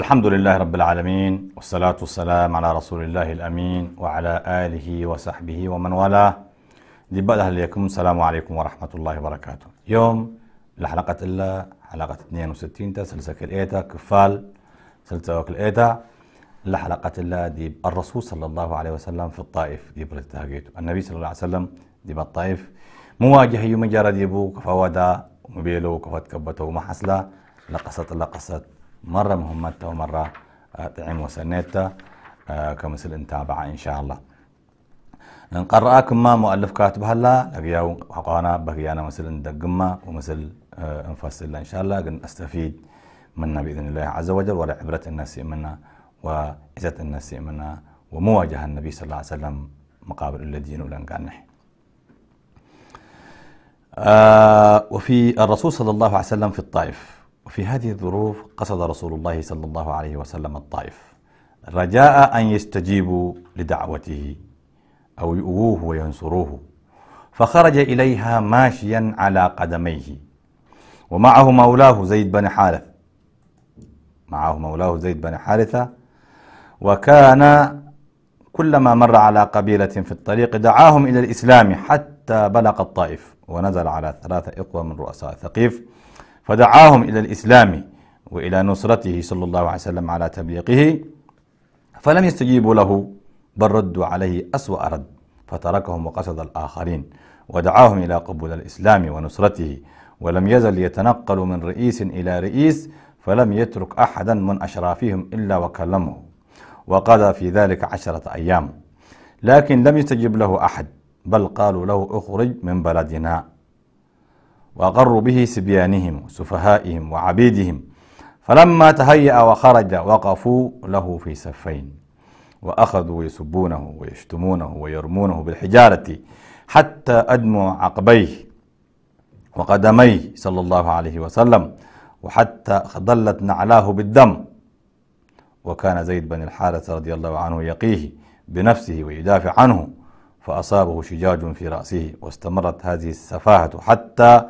الحمد لله رب العالمين والصلاة والسلام على رسول الله الأمين وعلى آله وصحبه ومن والاه لبعد أهليكم السلام عليكم ورحمة الله وبركاته يوم لحلقة إلا حلقة 62 سلسلة كالإيتا كفال سلسلة كالإيتا لحلقة الله دي الرسول صلى الله عليه وسلم في الطائف دي برتهاجيته النبي صلى الله عليه وسلم دي بالطائف مواجهة يوم جارة ديبو كفوادا مبيلو كفت كبته وما حصله لقصت لقصت مرة مهمتها ومرة تعم آه، وسنتها آه، كمثل انتابعة إن شاء الله نقرأكم ما مؤلف كاتب هلا لقياو حقانا بقيانا مثل اندقما ومثل آه، انفصل إن شاء الله قن أستفيد منا بإذن الله عز وجل ولا عبرة الناس منا وعزة الناس منا ومواجهة النبي صلى الله عليه وسلم مقابل الذين لن آه وفي الرسول صلى الله عليه وسلم في الطائف وفي هذه الظروف قصد رسول الله صلى الله عليه وسلم الطائف رجاء أن يستجيبوا لدعوته أو يؤووه وينصروه فخرج إليها ماشيا على قدميه ومعه مولاه زيد بن حارث معه مولاه زيد بن حارثة وكان كلما مر على قبيلة في الطريق دعاهم إلى الإسلام حتى بلغ الطائف ونزل على ثلاثة إقوى من رؤساء ثقيف فدعاهم إلى الإسلام وإلى نصرته صلى الله عليه وسلم على تبليغه فلم يستجيبوا له بل ردوا عليه أسوأ رد فتركهم وقصد الآخرين ودعاهم إلى قبول الإسلام ونصرته ولم يزل يتنقل من رئيس إلى رئيس فلم يترك أحدا من أشرافهم إلا وكلمه وقضى في ذلك عشرة أيام لكن لم يستجب له أحد بل قالوا له اخرج من بلدنا وأقروا به سبيانهم سفهائهم وعبيدهم فلما تهيأ وخرج وقفوا له في سفين وأخذوا يسبونه ويشتمونه ويرمونه بالحجارة حتى أدمع عقبيه وقدميه صلى الله عليه وسلم وحتى ظلت نعلاه بالدم وكان زيد بن الحارث رضي الله عنه يقيه بنفسه ويدافع عنه فأصابه شجاج في رأسه واستمرت هذه السفاهة حتى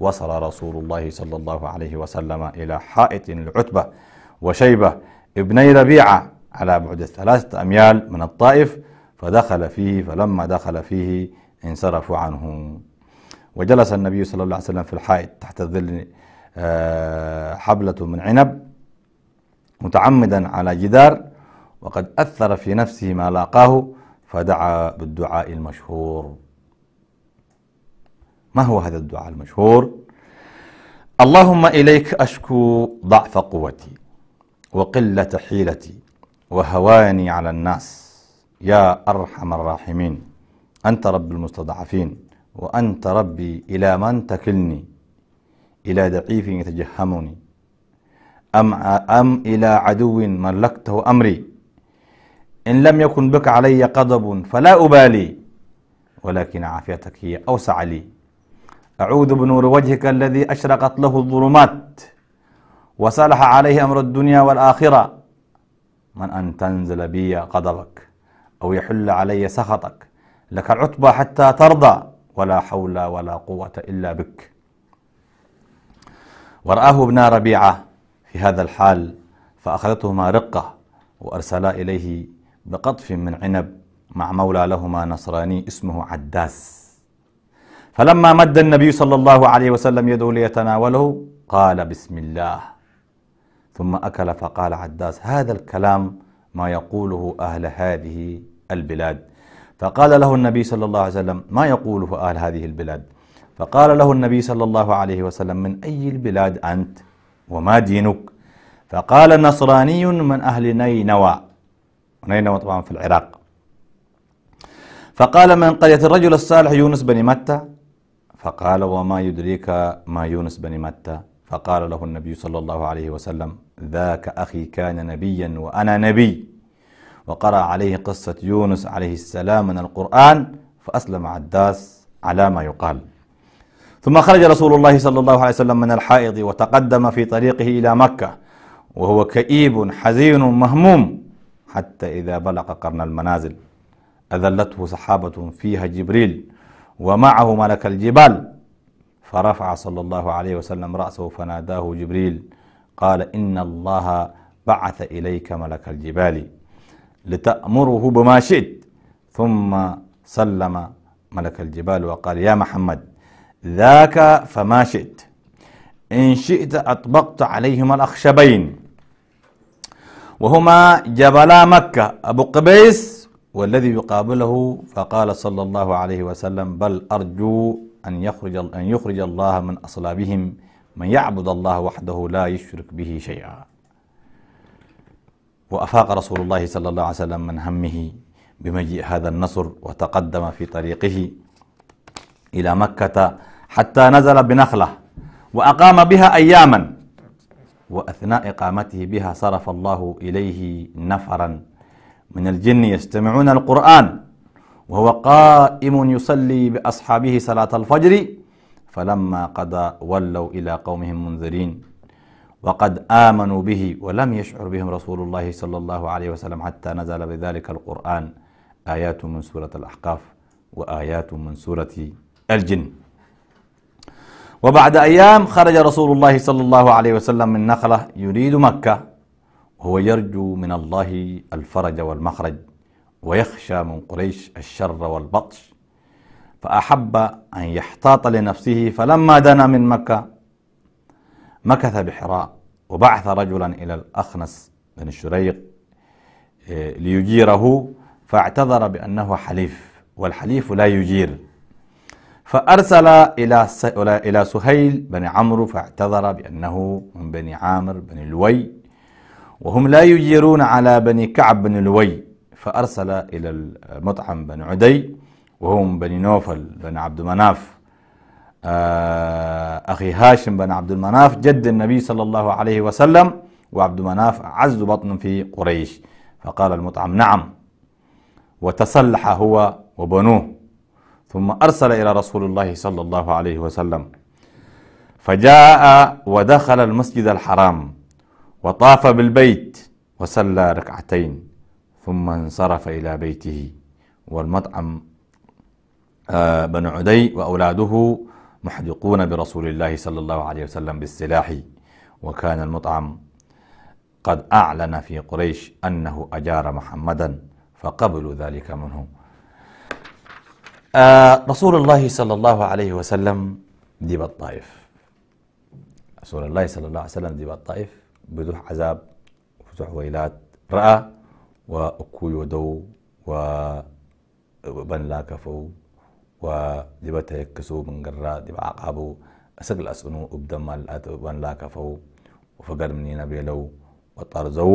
وصل رسول الله صلى الله عليه وسلم إلى حائط العتبة وشيبة ابني ربيعة على بعد ثلاثة أميال من الطائف فدخل فيه فلما دخل فيه انصرفوا عنه وجلس النبي صلى الله عليه وسلم في الحائط تحت ظل آه، حبلة من عنب متعمدا على جدار وقد أثر في نفسه ما لاقاه فدعا بالدعاء المشهور ما هو هذا الدعاء المشهور اللهم إليك أشكو ضعف قوتي وقلة حيلتي وهواني على الناس يا أرحم الراحمين أنت رب المستضعفين وأنت ربي إلى من تكلني إلى ضعيف يتجهمني أم, أم إلى عدو ملكته أمري إن لم يكن بك علي غضب فلا أبالي ولكن عافيتك هي أوسع لي أعوذ بنور وجهك الذي أشرقت له الظلمات وصلح عليه أمر الدنيا والآخرة من أن تنزل بي غضبك أو يحل علي سخطك لك العتبى حتى ترضى ولا حول ولا قوة إلا بك ورآه ابن ربيعة في هذا الحال فأخذتهما رقة وأرسلا إليه بقطف من عنب مع مولى لهما نصراني اسمه عداس فلما مد النبي صلى الله عليه وسلم يده ليتناوله قال بسم الله ثم أكل فقال عداس هذا الكلام ما يقوله أهل هذه البلاد فقال له النبي صلى الله عليه وسلم ما يقوله أهل هذه البلاد فقال له النبي صلى الله عليه وسلم من أي البلاد أنت وما دينك فقال نصراني من أهل نينوى نينوى طبعا في العراق فقال من قرية الرجل الصالح يونس بن متى فقال وما يدريك ما يونس بن متى فقال له النبي صلى الله عليه وسلم ذاك أخي كان نبيا وأنا نبي وقرأ عليه قصة يونس عليه السلام من القرآن فأسلم عداس على ما يقال ثم خرج رسول الله صلى الله عليه وسلم من الحائض وتقدم في طريقه إلى مكة وهو كئيب حزين مهموم حتى إذا بلغ قرن المنازل أذلته سحابة فيها جبريل ومعه ملك الجبال فرفع صلى الله عليه وسلم رأسه فناداه جبريل قال إن الله بعث إليك ملك الجبال لتأمره بما شئت ثم سلم ملك الجبال وقال يا محمد ذاك فما شئت إن شئت أطبقت عليهما الأخشبين وهما جبلا مكة أبو قبيس والذي يقابله فقال صلى الله عليه وسلم بل أرجو أن يخرج, أن يخرج الله من أصلابهم من يعبد الله وحده لا يشرك به شيئا وأفاق رسول الله صلى الله عليه وسلم من همه بمجيء هذا النصر وتقدم في طريقه إلى مكة حتى نزل بنخلة وأقام بها أياما وأثناء إقامته بها صرف الله إليه نفرا من الجن يستمعون القرآن وهو قائم يصلي بأصحابه صلاة الفجر فلما قضى ولوا إلى قومهم منذرين وقد آمنوا به ولم يشعر بهم رسول الله صلى الله عليه وسلم حتى نزل بذلك القرآن آيات من سورة الأحقاف وآيات من سورة الجن وبعد أيام خرج رسول الله صلى الله عليه وسلم من نخلة يريد مكة هو يرجو من الله الفرج والمخرج ويخشى من قريش الشر والبطش فأحب أن يحتاط لنفسه فلما دنا من مكة مكث بحراء وبعث رجلا إلى الأخنس بن الشريق آه، ليجيره فاعتذر بأنه حليف والحليف لا يجير فأرسل إلى إلى سهيل بن عمرو فاعتذر بأنه من بني عامر بن الوي وهم لا يجيرون على بني كعب بن لوي فأرسل إلى المطعم بن عدي وهم بني نوفل بن عبد مناف آه، أخي هاشم بن عبد المناف جد النبي صلى الله عليه وسلم وعبد مناف أعز بطن في قريش فقال المطعم نعم وتسلح هو وبنوه ثم أرسل إلى رسول الله صلى الله عليه وسلم فجاء ودخل المسجد الحرام وطاف بالبيت وصلى ركعتين ثم انصرف إلى بيته والمطعم آه، بن عدي وأولاده محدقون برسول الله صلى الله عليه وسلم بالسلاح وكان المطعم قد أعلن في قريش أنه أجار محمدا فقبلوا ذلك منه آه، رسول الله صلى الله عليه وسلم ديب الطائف رسول الله صلى الله عليه وسلم ديب الطائف بذوح عذاب وفتوح ويلات رأى وأكوي ودو وبن لا كفو ودبت يكسو من قراء دبع عقابو أسقل أسنو ابدا مالات بن لا كفو وفقر مني نبي لو وطرزو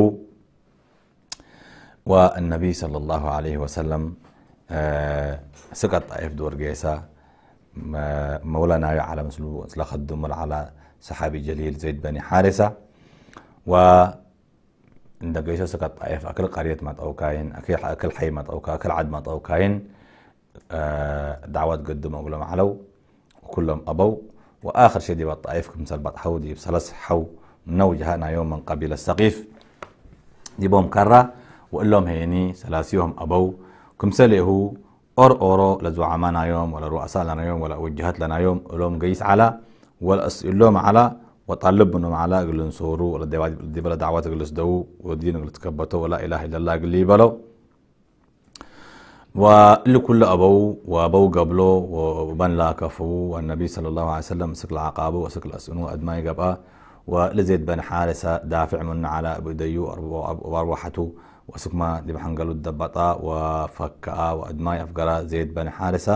والنبي صلى الله عليه وسلم آه سقط طائف دور جيسا مولانا على مسلو الدمر على صحابي جليل زيد بن حارثه جيش سكت طائف أكل قرية ما طوكاين أكل أكل حي ما طوكا أكل عد ما طوكاين آه، دعوات قدم أقولهم علو وكلهم أبو وآخر شيء دي الطائف كمثل بطحو دي بسلس حو نو جهنا يوم من قبيل السقيف دي بوم كرة وقل لهم هيني سلاسيهم أبو كم كمثل هو أور أورو لزعمانا يوم ولا رؤساء لنا يوم ولا وجهات لنا يوم لهم قيس على والأس لهم على وطالب منهم على قل نصوره ولا دي بلا دعوات قل اسدوا ودين قل تكبتوا ولا اله الا الله قل وإلي كل ابو وابو قبله وبن لا كفو والنبي صلى الله عليه وسلم سك العقابه وسك الاسن وادماي قبا ولزيد بن حارسة دافع من على ابو ديو وارواحته وسكما دبحن قالوا الدبطا وفكا وادماي افقرا زيد بن حارثه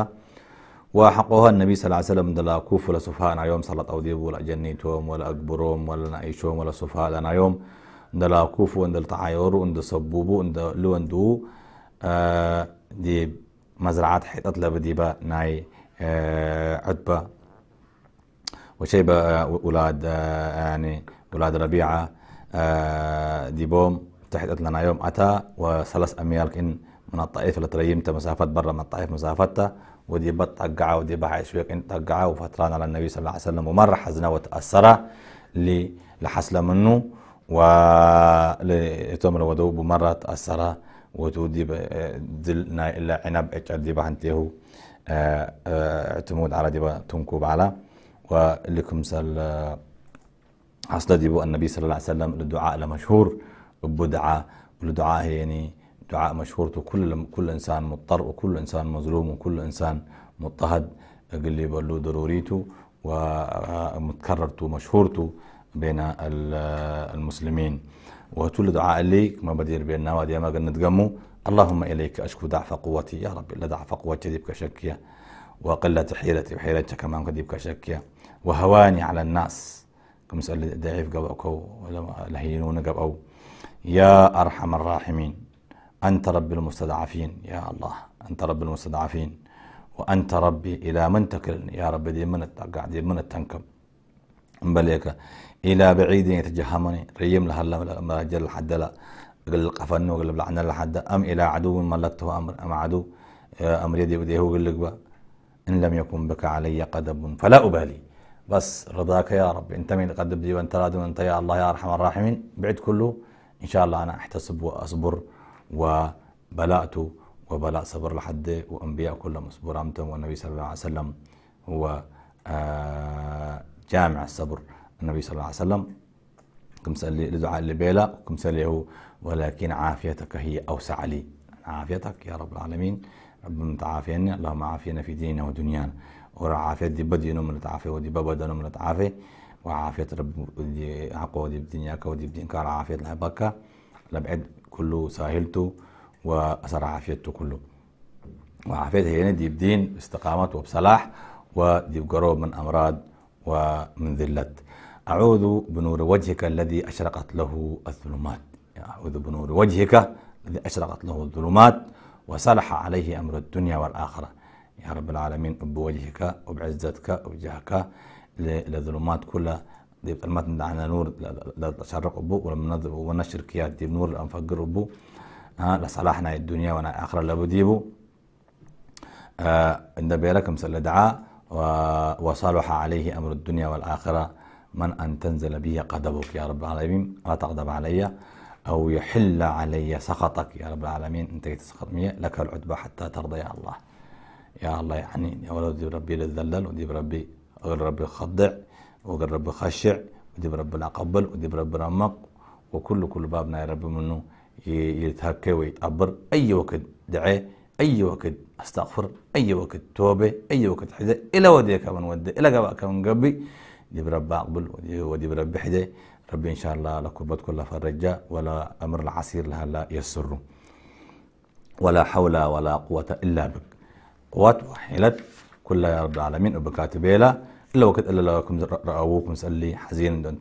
وحقها النبي صلى الله عليه وسلم دلا كوف ولا سفهاء أنا يوم صلاة أوديب ولا جنيتهم ولا أكبرهم ولا نعيشهم ولا سفهاء أنا يوم دلا كوف وند تعاير وند سبوب وند لوندو آه، دي مزرعات بدي لبديبة ناي آه، عتبة وشيبة آه، أولاد يعني أولاد ربيعة دي بوم تحت أطلع يوم أتى وثلاث أميال إن من الطائف لتريمت مسافات برا من الطائف مسافتها ودي بطقعة ودي بعيشوك انت طقعه وفتران على النبي صلى الله عليه وسلم ومرة حزنه وتأثره لحصل منه ولتمر الودوب مرة تأثره وتودي دلنا إلا عنب اتشعر دي بحنتيه آه، اعتمود آه، على دي تنكوب على ولكم سال حصل دي النبي صلى الله عليه وسلم الدعاء المشهور بدعاء والدعاء يعني دعاء مشهورته كل كل انسان مضطر وكل انسان مظلوم وكل انسان مضطهد اللي بلو ضروريته ومتكررته مشهورته بين المسلمين وتولد دعاء ليك ما بدير بيننا وادي ما قلنا نتقموا اللهم إليك أشكو ضعف قوتي يا ربي لا ضعف قوتي ديبك شكية وقلة حيلتي وحيلتك كمان يبقى شكية وهواني على الناس كمسألة ضعيف قبأكو او لهينون قبأو يا أرحم الراحمين أنت رب المستضعفين يا الله أنت رب المستضعفين وأنت ربي إلى من تكلني يا رب دي من قاعد من التنكب مبليك إلى بعيد يتجهمني ريم لها جل الحد لا قل قفن وقل بلعنا الحد أم إلى عدو ملكته أمر أم عدو أمر يدي وديه قل لك إن لم يكن بك علي قدب فلا أبالي بس رضاك يا رب انت من قدب دي وانت راضي وانت يا الله يا أرحم الراحمين بعد كله إن شاء الله أنا أحتسب وأصبر وبلاءته وبلاء صبر لحد وأنبياء كلهم أصبرامتهم والنبي صلى الله عليه وسلم هو آه، جامع الصبر النبي صلى الله عليه وسلم كم سألي لدعاء لبيلا كم هو ولكن عافيتك هي أوسع لي عافيتك يا رب العالمين ربنا تعافينا اللهم عافينا في ديننا ودنيانا وعافية دي بدينا من التعافي ودي ببدنا من التعافي وعافية رب دي عقوة دي بدنياك ودي بدنك عافية لحبك لبعد كله سهلته وأسر عافيته كله وعافيته هي يعني دي بدين استقامته وبصلاح ودي بقرب من أمراض ومن ذلة أعوذ بنور وجهك الذي أشرقت له الظلمات أعوذ بنور وجهك الذي أشرقت له الظلمات وصلح عليه أمر الدنيا والآخرة يا رب العالمين بوجهك وبعزتك وجهك للظلمات كلها ديب المات عنا نور لا تشرق أبو ولما ونشر كيات ديب نور أنفقر أبو ها لصلاحنا الدنيا وانا آخر لابديبو آه إن بيركم سل دعاء وصالح عليه أمر الدنيا والآخرة من أن تنزل بي قدبك يا رب العالمين لا تغضب علي أو يحل علي سخطك يا رب العالمين أنت تسخط لك العتبة حتى ترضى يا الله يا الله يعني يا ولد ربي للذلل ودي ربي غير ربي خضع وقال ربي خشع وديب ربنا قبل ودي ربنا مق وكل كل بابنا يا رب منه يتهكى ويتقبر أي وقت دعاء أي وقت أستغفر أي وقت توبة أي وقت حدا إلى ودي كمان ودي إلى قبا كمان قبي ديب رب أقبل ودي رب حدا ربي إن شاء الله لكبت كل فرجة ولا أمر العسير لها لا يسر ولا حول ولا قوة إلا بك قوات وحيلت كل يا رب العالمين وبكاتبيلا إلا وقت إلا لكم راوك سألي حزين ان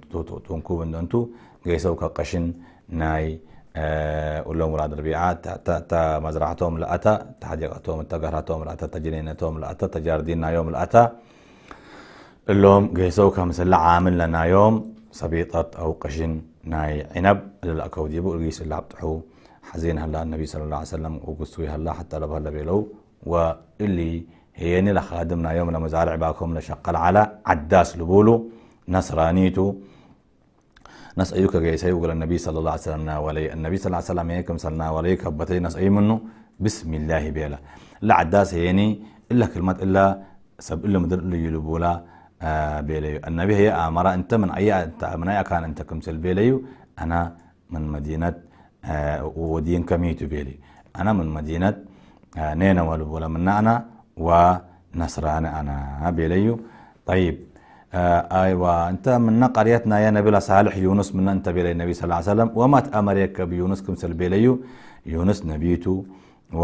تونكوب أن أنتو جيسو كقشن ناي آه، ولهم مراد ربيعات تا تا مزرعتهم لأتا تحديقتهم تقهرتهم لأتا تجنينتهم لأتا تجاردين يوم لأتا اللهم جيسو كمسل عامل لنا يوم صبيطة أو قشن ناي عنب للأكو ديبو الجيس اللي عبطحو حزين هلا النبي صلى الله عليه وسلم وقصوي هلا حتى لبهلا بيلو واللي هيني لخادمنا يومنا مزارع باكم لشقل على عداس لبولو نصرانيتو ناس أيوك جيسي وقال النبي صلى الله عليه وسلم ولي النبي صلى الله عليه وسلم يكم سلنا وليك هبتي ناس أي منه بسم الله بيلا لا عداس هيني إلا كلمة إلا سب إلا مدر إلا يلبولا آه بيليو النبي هي أمر أنت من أي أنت من أي كان أنت كم سل بيليو أنا من مدينة آه، ودين كميتو بيلي أنا من مدينة آه نينا ولبولا من أنا أنا بيليو طيب آه ايوه انت من قريتنا يا نبي صالح يونس من انت بيلي النبي صلى الله عليه وسلم وما يك بيونس كم سل بيليو يونس نبيتو و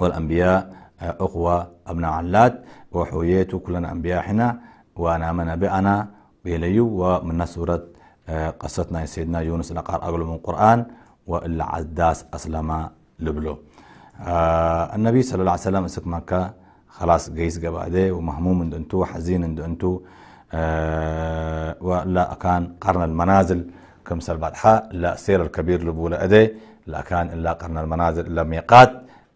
والانبياء آه، اخوه ابناء علات وحويته كلنا انبياء حنا وانا من بأنا بيليو ومن سوره قصتنا آه، قصتنا سيدنا يونس لقار أقل من القران والا عداس اسلم لبلو آه، النبي صلى الله عليه وسلم مسك مكة خلاص قيس جبادة ومهموم دنتو حزين دنتو أه ولا كان قرن المنازل كم بعد حا لا سير الكبير لبولا أدي لا كان إلا قرن المنازل إلا ميقات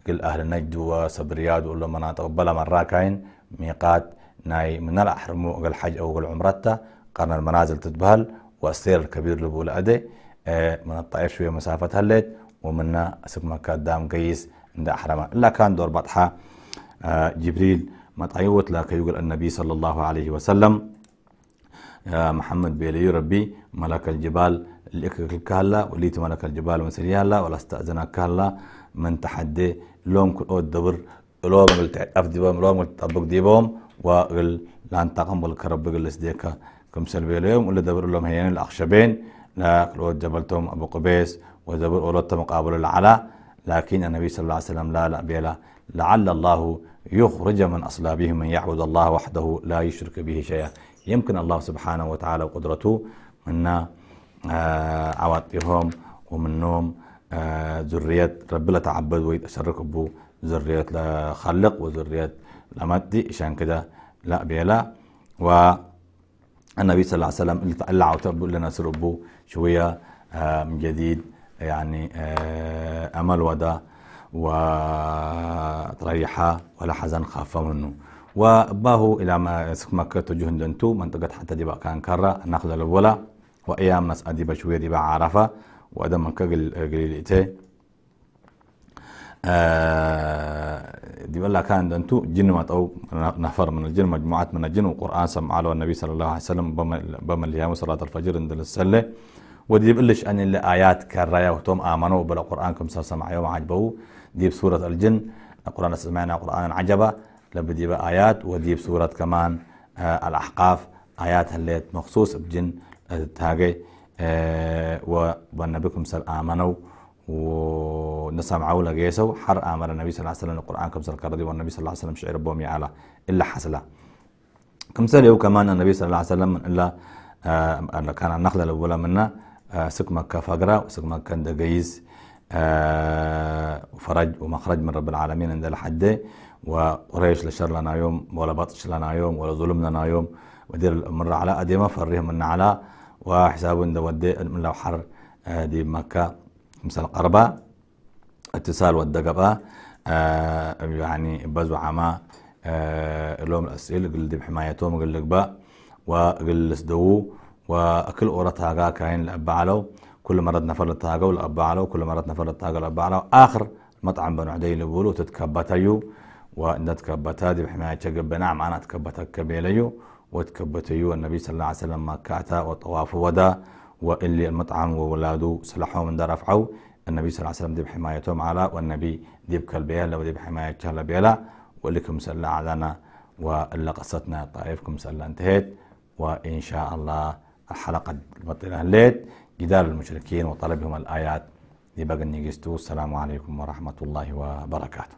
كل أهل نجد وصبرياد ولا مناطق بلا مرة كاين ميقات ناي من الأحرم حج أو عمرته قرن المنازل تتبهل والسير الكبير لبولا أدي آه، من الطائف شوية مسافة هلت ومنا اسك مكة دام قيس عند أحرمه الا كان دور بطحه آه، جبريل متعيوت لك يقول النبي صلى الله عليه وسلم محمد بيلي ربي ملك الجبال لك هلا وليت ملك الجبال من هلا ولا استأذن هلا من تحدي لوم كل أود دبر لوم قلت بهم لوم قلت أبوك دي بهم وقل لان تقم بالكرب قل سديكا كم سلبي لهم ولا دبر لهم هيان الأخشبين لا كل أود جبلتهم أبو قبيس ودبر أولوت مقابل العلا لكن النبي صلى الله عليه وسلم لا لا بلا لعل الله يخرج من أصلابهم من يعبد الله وحده لا يشرك به شيئا يمكن الله سبحانه وتعالى وقدرته من عواطفهم آه، ومنهم آه، ذرية رب لا تعبد ويتشرك به ذرية خلق وذرية لمدي عشان كده لا بلا والنبي صلى الله عليه وسلم اللي عاوتب لنا سربه شوية آه، من جديد يعني آه، أمل ودا وطريحة ولا حزن خاف منه وباه إلى ما سكمك تجه دنتو منطقة حتى دي كان كرة نخل الأولى وأيام ناس أدي بشوية دي عرفة وأدم من قليل إتي آه، دي بقى كان دنتو جن أو نفر من الجن مجموعات من الجن وقرآن سمع له النبي صلى الله عليه وسلم بما اليوم صلاة الفجر عند السلة وديب إلش أن الآيات كرايا وتم آمنوا بلا قرآن كم سمع يوم عجبوا ديب سورة الجن القرآن سمعنا قرآن عجبا لبديب آيات وديب سورة كمان آه الأحقاف آيات هليت مخصوص بجن تاجي آه, آه، وبنبكم سب آمنوا ونسمعوا جيسو حر آمر النبي صلى الله عليه وسلم القرآن كم سر كردي والنبي صلى الله عليه وسلم شعر بومي على إلا حسلا كم سر كمان النبي صلى الله عليه وسلم إلا آه كان النخلة الأولى منا آه، سكمك فقرة مكة عند قيس آه، وفرج ومخرج من رب العالمين عند الحد وقريش لشر لنا يوم ولا بطش لنا يوم ولا ظلم لنا يوم ودير الأمر على أديما فريهم من على وحساب عند ودي من لو حر آه، دي مكة مثل قربة اتصال والدقبة يعني بزو عما لهم الأسئلة قل دي بحمايتهم قل لك با وقل لسدوه واكل اورتاغا كاين الابعلو كل مرة نفر التاغا والابعلو كل مرة نفر التاغا والابعلو اخر مطعم بنو عدي لبولو تتكبتيو وان تكبتا دي بحماية نعم أنا تكبتا كبيليو وتكبتيو النبي صلى الله عليه وسلم ما مكاتا وطواف ودا واللي المطعم وولاده سلحوه من درفعو النبي صلى الله عليه وسلم دي بحمايتهم على والنبي دي بكلبيلا ودي بحماية كلبيلا ولكم سلا علينا وإلا قصتنا طائفكم سلا انتهت وإن شاء الله الحلقة ليت جدال المشركين وطلبهم الآيات لبقى النيجستو السلام عليكم ورحمة الله وبركاته